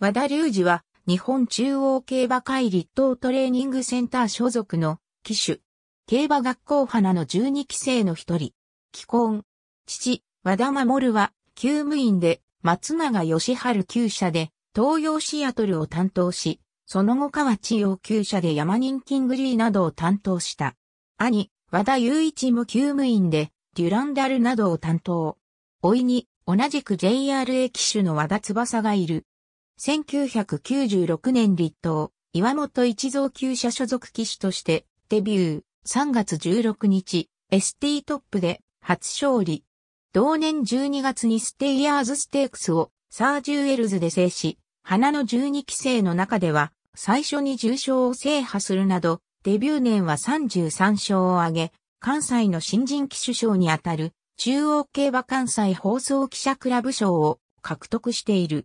和田隆二は、日本中央競馬会立党トレーニングセンター所属の騎手。競馬学校花の12期生の一人。既婚。父、和田守は、厩務員で、松永義春旧社で、東洋シアトルを担当し、その後河内洋旧社で山人キングリーなどを担当した。兄、和田雄一も厩務員で、デュランダルなどを担当。老いに、同じく JRA 騎手の和田翼がいる。1996年立党、岩本一蔵級者所属騎手としてデビュー、3月16日、ST トップで初勝利。同年12月にステイヤーズステークスをサージュエルズで制し、花の12期生の中では最初に重賞を制覇するなど、デビュー年は33勝を挙げ、関西の新人騎手賞にあたる中央競馬関西放送記者クラブ賞を獲得している。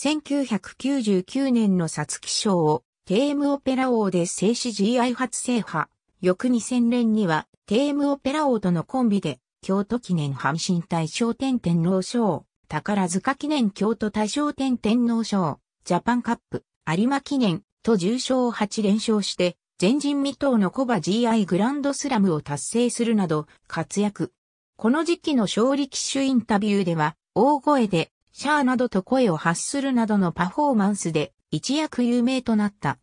1999年のサツキ賞を、テームオペラ王で静止 GI 初制覇。翌2000年には、テームオペラ王とのコンビで、京都記念阪神大賞天天皇賞、宝塚記念京都大賞天天皇賞、ジャパンカップ、有馬記念、と重賞を8連勝して、前人未到のコバ GI グランドスラムを達成するなど活躍。この時期の勝利騎手インタビューでは、大声でシャーなどと声を発するなどのパフォーマンスで一躍有名となった。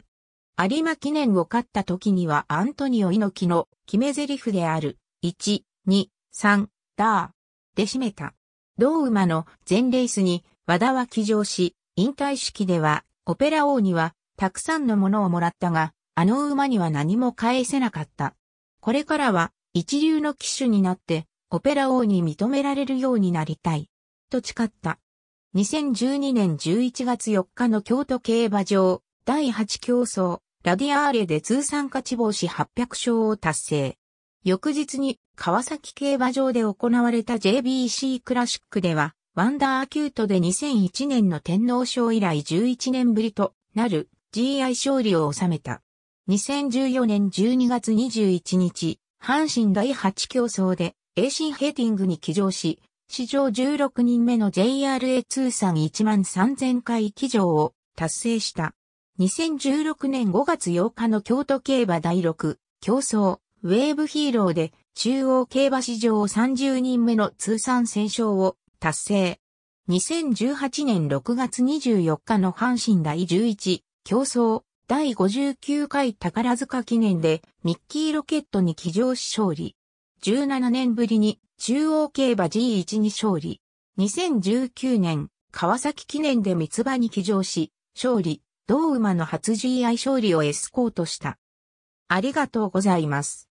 有馬記念を勝った時にはアントニオ猪木の決め台詞である、1、2、3、ダーで締めた。同馬の全レースに和田は騎乗し、引退式ではオペラ王にはたくさんのものをもらったが、あの馬には何も返せなかった。これからは一流の騎手になってオペラ王に認められるようになりたい。と誓った。2012年11月4日の京都競馬場第8競争ラディアーレで通算勝ち星800勝を達成。翌日に川崎競馬場で行われた JBC クラシックではワンダーアキュートで2001年の天皇賞以来11年ぶりとなる GI 勝利を収めた。2014年12月21日、阪神第8競争で AC ヘーティングに起乗し、史上16人目の JRA 通算1万3000回騎乗を達成した。2016年5月8日の京都競馬第6競争ウェーブヒーローで中央競馬史上30人目の通算戦勝を達成。2018年6月24日の阪神第11競争第59回宝塚記念でミッキーロケットに騎乗し勝利。17年ぶりに中央競馬 G1 に勝利。2019年、川崎記念で三つ葉に騎乗し、勝利、同馬の初 GI 勝利をエスコートした。ありがとうございます。